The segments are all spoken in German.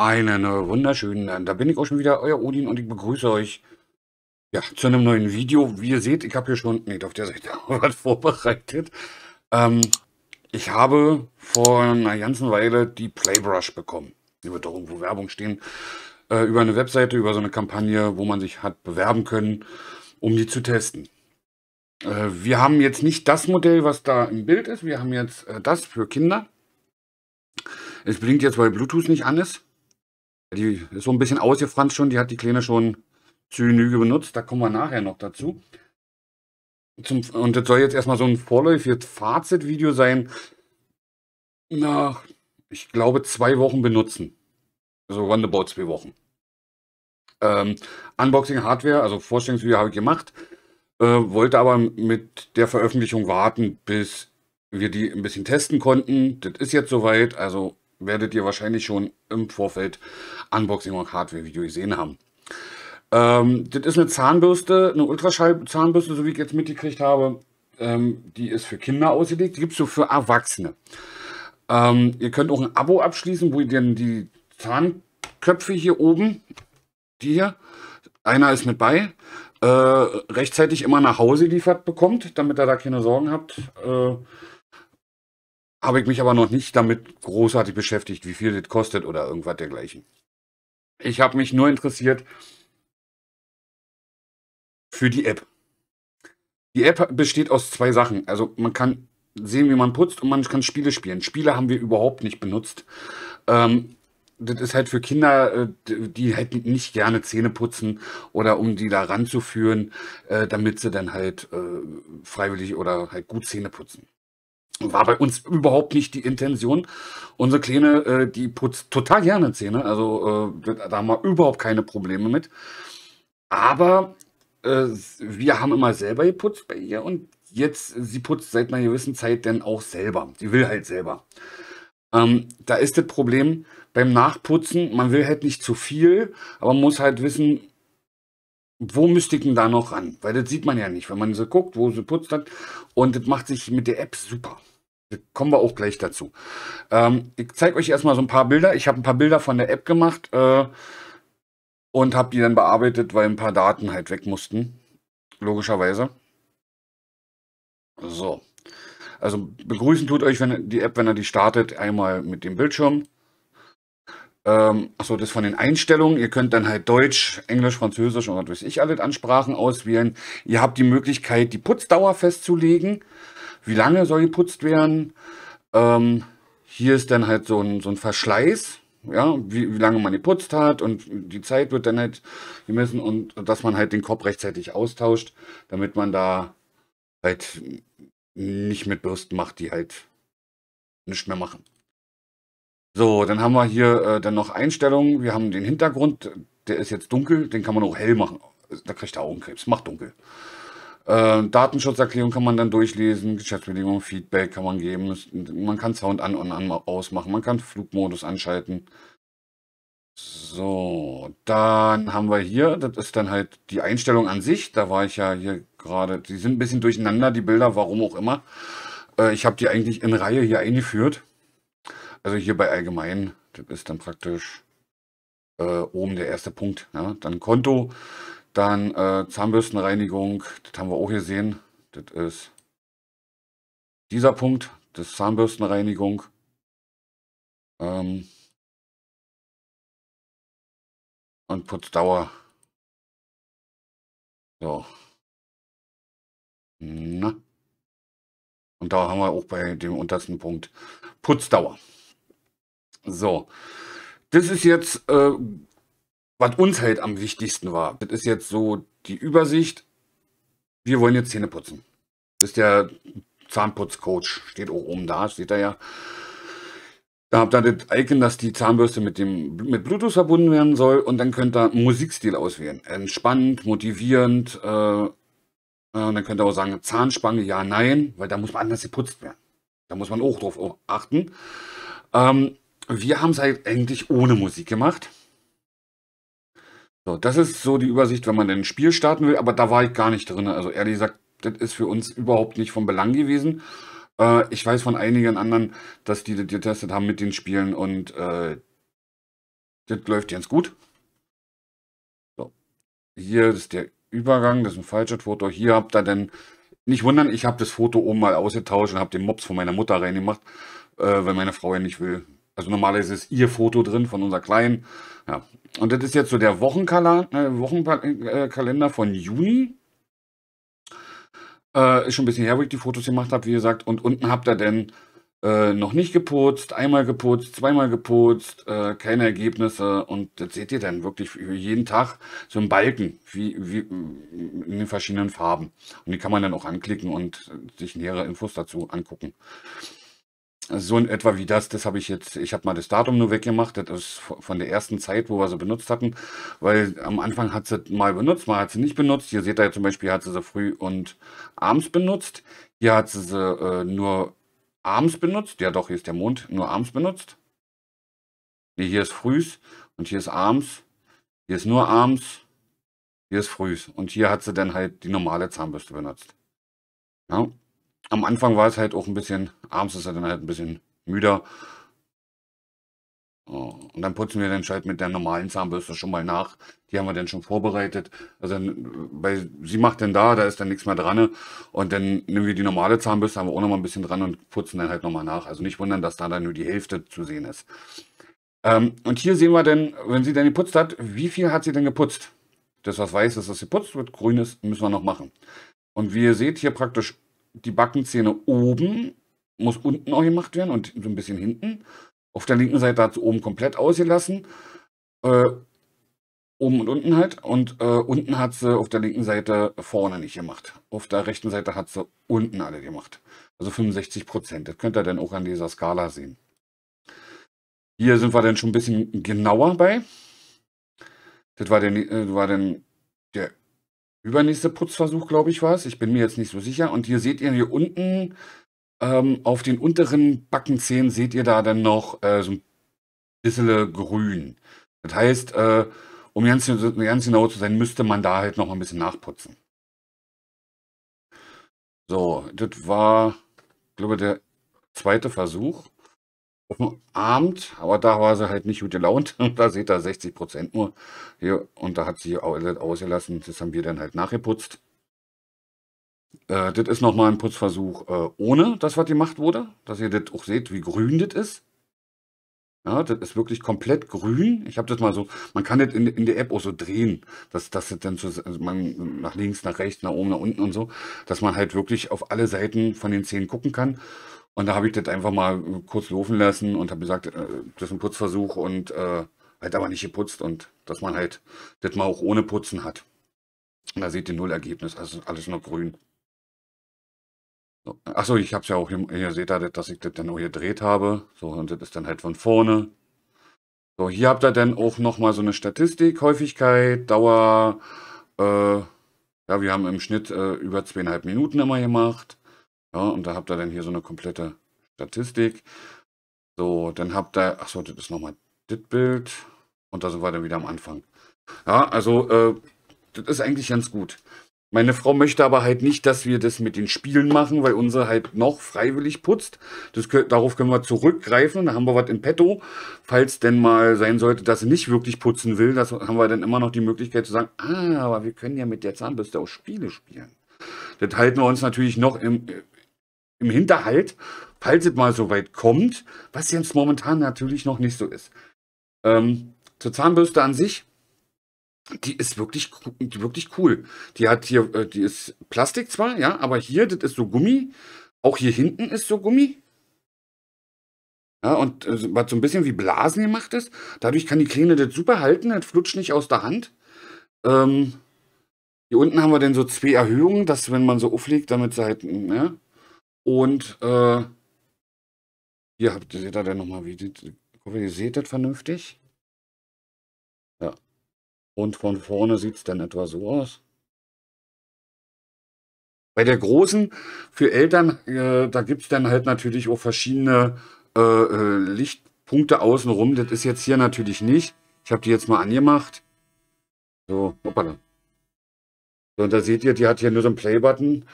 Einen ne, wunderschönen, da bin ich auch schon wieder, euer Odin und ich begrüße euch ja, zu einem neuen Video. Wie ihr seht, ich habe hier schon, nee, auf der Seite was vorbereitet. Ähm, ich habe vor einer ganzen Weile die Playbrush bekommen. Hier wird doch irgendwo Werbung stehen. Äh, über eine Webseite, über so eine Kampagne, wo man sich hat bewerben können, um die zu testen. Äh, wir haben jetzt nicht das Modell, was da im Bild ist. Wir haben jetzt äh, das für Kinder. Es blinkt jetzt, weil Bluetooth nicht an ist. Die ist so ein bisschen ausgefranst schon, die hat die Kleine schon zu Genüge benutzt. Da kommen wir nachher noch dazu. Zum, und das soll jetzt erstmal so ein vorläufiges Fazitvideo sein. Nach, ich glaube, zwei Wochen benutzen. Also roundabout zwei Wochen. Ähm, Unboxing Hardware, also Vorstellungsvideo habe ich gemacht. Äh, wollte aber mit der Veröffentlichung warten, bis wir die ein bisschen testen konnten. Das ist jetzt soweit, also werdet ihr wahrscheinlich schon im Vorfeld Unboxing und Hardware-Video gesehen haben. Ähm, das ist eine Zahnbürste, eine Ultraschall-Zahnbürste, so wie ich jetzt mitgekriegt habe. Ähm, die ist für Kinder ausgelegt, die gibt es so für Erwachsene. Ähm, ihr könnt auch ein Abo abschließen, wo ihr dann die Zahnköpfe hier oben, die hier, einer ist mit bei, äh, rechtzeitig immer nach Hause liefert bekommt, damit ihr da keine Sorgen habt. Äh, habe ich mich aber noch nicht damit großartig beschäftigt, wie viel das kostet oder irgendwas dergleichen. Ich habe mich nur interessiert für die App. Die App besteht aus zwei Sachen. Also man kann sehen, wie man putzt und man kann Spiele spielen. Spiele haben wir überhaupt nicht benutzt. Ähm, das ist halt für Kinder, äh, die halt nicht gerne Zähne putzen oder um die da ranzuführen, äh, damit sie dann halt äh, freiwillig oder halt gut Zähne putzen. War bei uns überhaupt nicht die Intention. Unsere Kleine, äh, die putzt total gerne Zähne, also äh, da haben wir überhaupt keine Probleme mit. Aber äh, wir haben immer selber geputzt bei ihr und jetzt, sie putzt seit einer gewissen Zeit dann auch selber. Sie will halt selber. Ähm, da ist das Problem beim Nachputzen, man will halt nicht zu viel, aber man muss halt wissen, wo müsste ich denn da noch ran? Weil das sieht man ja nicht, wenn man so guckt, wo sie putzt hat. Und das macht sich mit der App super. Kommen wir auch gleich dazu. Ähm, ich zeige euch erstmal so ein paar Bilder. Ich habe ein paar Bilder von der App gemacht äh, und habe die dann bearbeitet, weil ein paar Daten halt weg mussten. Logischerweise. So. Also begrüßen tut euch wenn die App, wenn ihr die startet, einmal mit dem Bildschirm. Ähm, achso, das von den Einstellungen. Ihr könnt dann halt Deutsch, Englisch, Französisch und was weiß ich alles Ansprachen auswählen. Ihr habt die Möglichkeit, die Putzdauer festzulegen wie lange soll geputzt werden. Ähm, hier ist dann halt so ein, so ein Verschleiß, ja, wie, wie lange man geputzt hat und die Zeit wird dann halt gemessen und dass man halt den Kopf rechtzeitig austauscht, damit man da halt nicht mit Bürsten macht, die halt nicht mehr machen. So, dann haben wir hier äh, dann noch Einstellungen. Wir haben den Hintergrund, der ist jetzt dunkel, den kann man auch hell machen. Da kriegt er Augenkrebs, macht dunkel. Äh, Datenschutzerklärung kann man dann durchlesen, Geschäftsbedingungen, Feedback kann man geben, man kann Sound an und an ausmachen, man kann Flugmodus anschalten. So, dann haben wir hier, das ist dann halt die Einstellung an sich, da war ich ja hier gerade, die sind ein bisschen durcheinander, die Bilder, warum auch immer. Äh, ich habe die eigentlich in Reihe hier eingeführt. Also hier bei allgemein, das ist dann praktisch äh, oben der erste Punkt, ja? dann Konto. Dann äh, Zahnbürstenreinigung, das haben wir auch gesehen. Das ist dieser Punkt, das Zahnbürstenreinigung. Ähm und Putzdauer. So. Na. Und da haben wir auch bei dem untersten Punkt Putzdauer. So. Das ist jetzt... Äh, was uns halt am wichtigsten war, das ist jetzt so die Übersicht. Wir wollen jetzt Zähne putzen. Das ist der Zahnputzcoach, steht auch oben da, steht da ja. Da habt ihr das Icon, dass die Zahnbürste mit dem mit Bluetooth verbunden werden soll und dann könnt ihr einen Musikstil auswählen. Entspannend, motivierend. Äh, äh, und dann könnt ihr auch sagen, Zahnspange, ja, nein, weil da muss man anders geputzt werden. Da muss man auch drauf achten. Ähm, wir haben es halt eigentlich ohne Musik gemacht. So, das ist so die Übersicht, wenn man ein Spiel starten will, aber da war ich gar nicht drin. Also ehrlich gesagt, das ist für uns überhaupt nicht von Belang gewesen. Äh, ich weiß von einigen anderen, dass die das getestet haben mit den Spielen und äh, das läuft ganz gut. So. Hier ist der Übergang, das ist ein falsches Foto. Hier habt ihr dann, nicht wundern, ich habe das Foto oben mal ausgetauscht und habe den Mops von meiner Mutter reingemacht, äh, weil meine Frau ja nicht will, also normalerweise ist ihr Foto drin von unserer Kleinen. Ja. Und das ist jetzt so der äh, Wochenkalender, von Juni. Äh, ist schon ein bisschen her, wo ich die Fotos gemacht habe, wie gesagt. Und unten habt ihr denn äh, noch nicht geputzt, einmal geputzt, zweimal geputzt, äh, keine Ergebnisse. Und das seht ihr dann wirklich jeden Tag so einen Balken wie, wie, in den verschiedenen Farben. Und die kann man dann auch anklicken und sich nähere Infos dazu angucken so in etwa wie das, das habe ich jetzt, ich habe mal das Datum nur weggemacht, das ist von der ersten Zeit, wo wir sie benutzt hatten, weil am Anfang hat sie mal benutzt, mal hat sie nicht benutzt. Hier seht ihr zum Beispiel, hat sie sie früh und abends benutzt. Hier hat sie sie äh, nur abends benutzt. Ja doch, hier ist der Mond, nur abends benutzt. Nee, hier ist frühs und hier ist abends. Hier ist nur abends, hier ist frühs. Und hier hat sie dann halt die normale Zahnbürste benutzt. Ja am Anfang war es halt auch ein bisschen, abends ist er dann halt ein bisschen müder. Äh, und dann putzen wir den Schalt mit der normalen Zahnbürste schon mal nach. Die haben wir dann schon vorbereitet. Also bei, sie macht dann da, da ist dann nichts mehr dran. Und dann nehmen wir die normale Zahnbürste, haben wir auch nochmal ein bisschen dran und putzen dann halt nochmal nach. Also nicht wundern, dass da dann nur die Hälfte zu sehen ist. Ähm, und hier sehen wir dann, wenn sie dann geputzt hat, wie viel hat sie denn geputzt? Das, was weiß ist, dass sie putzt wird. Grünes müssen wir noch machen. Und wie ihr seht, hier praktisch die Backenzähne oben muss unten auch gemacht werden und so ein bisschen hinten. Auf der linken Seite hat es oben komplett ausgelassen. Äh, oben und unten halt. Und äh, unten hat sie äh, auf der linken Seite vorne nicht gemacht. Auf der rechten Seite hat sie äh, unten alle gemacht. Also 65 Prozent. Das könnt ihr dann auch an dieser Skala sehen. Hier sind wir dann schon ein bisschen genauer bei. Das war äh, dann übernächste Putzversuch, glaube ich, war es. Ich bin mir jetzt nicht so sicher. Und hier seht ihr hier unten ähm, auf den unteren Backenzähnen seht ihr da dann noch äh, so ein bisschen grün. Das heißt, äh, um ganz, ganz, genau zu sein, müsste man da halt noch ein bisschen nachputzen. So, das war, glaube ich, der zweite Versuch. Abend, aber da war sie halt nicht gut gelaunt. da seht ihr 60 Prozent nur. Hier, und da hat sie alles ausgelassen. Das haben wir dann halt nachgeputzt. Äh, das ist nochmal ein Putzversuch äh, ohne das, was gemacht wurde. Dass ihr das auch seht, wie grün das ist. Ja, das ist wirklich komplett grün. Ich habe das mal so, man kann das in, in der App auch so drehen, dass, dass das dann so, also man nach links, nach rechts, nach oben, nach unten und so, dass man halt wirklich auf alle Seiten von den Zähnen gucken kann. Und da habe ich das einfach mal äh, kurz laufen lassen und habe gesagt, äh, das ist ein Putzversuch und äh, halt aber nicht geputzt und dass man halt das mal auch ohne Putzen hat. Und da seht ihr null Ergebnis, also alles nur grün. So. Achso, ich habe es ja auch hier, hier seht ihr, dass ich das dann auch hier gedreht habe. So, und das ist dann halt von vorne. So, hier habt ihr dann auch nochmal so eine Statistik, Häufigkeit, Dauer. Äh, ja, wir haben im Schnitt äh, über zweieinhalb Minuten immer gemacht. Ja, und da habt ihr dann hier so eine komplette Statistik. So, dann habt ihr, achso, das ist nochmal das Bild. Und da sind wir dann wieder am Anfang. Ja, also, äh, das ist eigentlich ganz gut. Meine Frau möchte aber halt nicht, dass wir das mit den Spielen machen, weil unsere halt noch freiwillig putzt. Das, darauf können wir zurückgreifen. Da haben wir was in petto. Falls denn mal sein sollte, dass sie nicht wirklich putzen will, das haben wir dann immer noch die Möglichkeit zu sagen, ah, aber wir können ja mit der Zahnbürste auch Spiele spielen. Das halten wir uns natürlich noch im, im Hinterhalt, falls es mal so weit kommt, was jetzt momentan natürlich noch nicht so ist. Ähm, zur Zahnbürste an sich, die ist wirklich, wirklich cool. Die hat hier, äh, die ist Plastik zwar, ja, aber hier, das ist so Gummi. Auch hier hinten ist so Gummi. Ja, und äh, was so ein bisschen wie Blasen gemacht ist. Dadurch kann die Kleine das super halten, das flutscht nicht aus der Hand. Ähm, hier unten haben wir dann so zwei Erhöhungen, dass wenn man so auflegt, damit sie halt, ja, und äh, hier habt ihr da dann nochmal, wie ihr seht das vernünftig. Ja. Und von vorne sieht es dann etwa so aus. Bei der großen, für Eltern, äh, da gibt es dann halt natürlich auch verschiedene äh, äh, Lichtpunkte außenrum. Das ist jetzt hier natürlich nicht. Ich habe die jetzt mal angemacht. So, hoppala. So, und da seht ihr, die hat hier nur so einen Play-Button.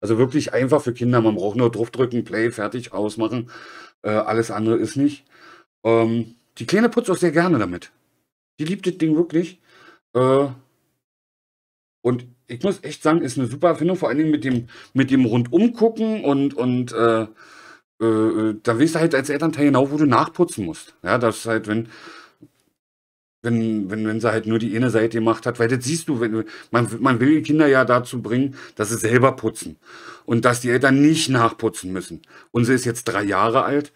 Also wirklich einfach für Kinder. Man braucht nur draufdrücken, Play, fertig, ausmachen. Äh, alles andere ist nicht. Ähm, die Kleine putzt auch sehr gerne damit. Die liebt das Ding wirklich. Äh, und ich muss echt sagen, ist eine super Erfindung, vor allen Dingen mit dem, mit dem Rundumgucken und, und äh, äh, äh da weißt du halt als Elternteil genau, wo du nachputzen musst. Ja, das ist halt, wenn, wenn, wenn, wenn sie halt nur die eine Seite gemacht hat, weil das siehst du, wenn, man, man will die Kinder ja dazu bringen, dass sie selber putzen und dass die Eltern nicht nachputzen müssen. Unsere ist jetzt drei Jahre alt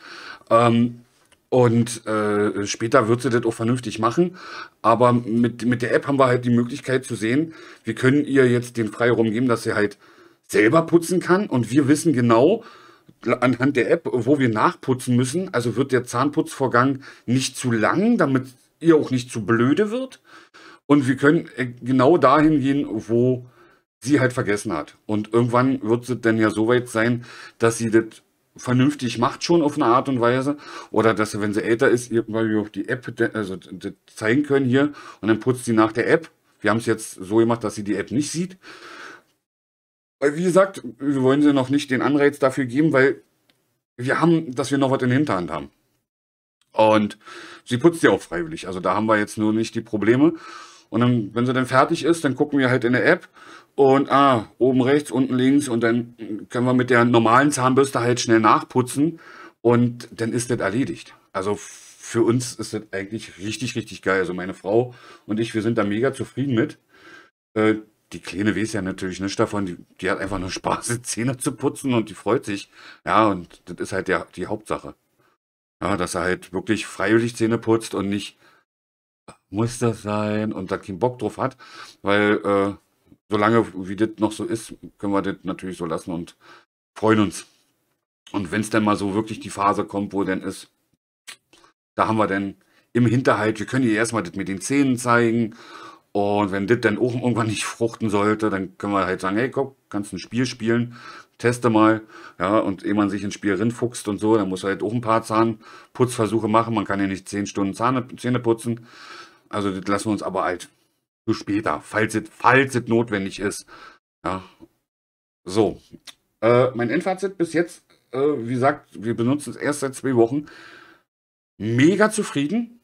ähm, und äh, später wird sie das auch vernünftig machen, aber mit, mit der App haben wir halt die Möglichkeit zu sehen, wir können ihr jetzt den Freiraum geben, dass sie halt selber putzen kann und wir wissen genau, anhand der App, wo wir nachputzen müssen. Also wird der Zahnputzvorgang nicht zu lang, damit ihr auch nicht zu blöde wird. Und wir können äh, genau dahin gehen, wo sie halt vergessen hat. Und irgendwann wird es dann ja so weit sein, dass sie das vernünftig macht schon auf eine Art und Weise oder dass sie, wenn sie älter ist, ihr, weil wir auf die App also, zeigen können hier und dann putzt sie nach der App. Wir haben es jetzt so gemacht, dass sie die App nicht sieht. Wie gesagt, wir wollen sie noch nicht den Anreiz dafür geben, weil wir haben, dass wir noch was in der Hinterhand haben. Und sie putzt die auch freiwillig. Also da haben wir jetzt nur nicht die Probleme. Und dann, wenn sie dann fertig ist, dann gucken wir halt in der App und ah, oben rechts, unten links und dann können wir mit der normalen Zahnbürste halt schnell nachputzen und dann ist das erledigt. Also für uns ist das eigentlich richtig, richtig geil. Also meine Frau und ich, wir sind da mega zufrieden mit. Äh, die Kleine weiß ja natürlich nicht davon, die, die, hat einfach nur Spaß, die Zähne zu putzen und die freut sich. Ja, und das ist halt der, die Hauptsache. Ja, dass er halt wirklich freiwillig Zähne putzt und nicht muss das sein und da keinen Bock drauf hat, weil äh, solange wie das noch so ist, können wir das natürlich so lassen und freuen uns. Und wenn es dann mal so wirklich die Phase kommt, wo dann ist, da haben wir dann im Hinterhalt, wir können ihr erstmal das mit den Zähnen zeigen und wenn das dann auch irgendwann nicht fruchten sollte, dann können wir halt sagen, hey, guck, kannst ein Spiel spielen, teste mal. Ja, und ehe man sich ins Spiel rinfuchst und so, dann muss halt auch ein paar Zahnputzversuche machen. Man kann ja nicht zehn Stunden Zahne, Zähne putzen. Also das lassen wir uns aber halt für später, falls es, falls notwendig ist. Ja. So, äh, mein Endfazit bis jetzt, äh, wie gesagt, wir benutzen es erst seit zwei Wochen. Mega zufrieden.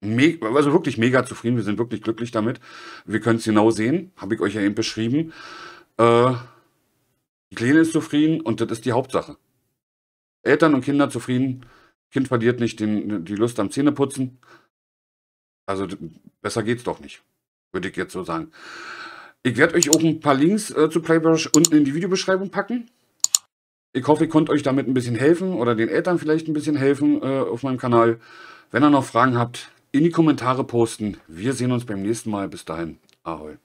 Me also wirklich mega zufrieden. Wir sind wirklich glücklich damit. Wir können es genau sehen. Habe ich euch ja eben beschrieben. Äh, die Kleine ist zufrieden und das ist die Hauptsache. Eltern und Kinder zufrieden. Kind verliert nicht den, die Lust am Zähneputzen. Also besser geht's doch nicht, würde ich jetzt so sagen. Ich werde euch auch ein paar Links äh, zu Playbush unten in die Videobeschreibung packen. Ich hoffe, ich konnte euch damit ein bisschen helfen oder den Eltern vielleicht ein bisschen helfen äh, auf meinem Kanal. Wenn ihr noch Fragen habt, in die Kommentare posten. Wir sehen uns beim nächsten Mal. Bis dahin, ahoi.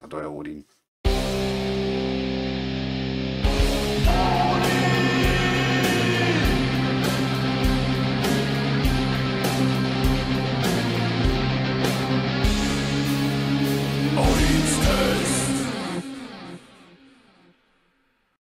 Hat euer Odin.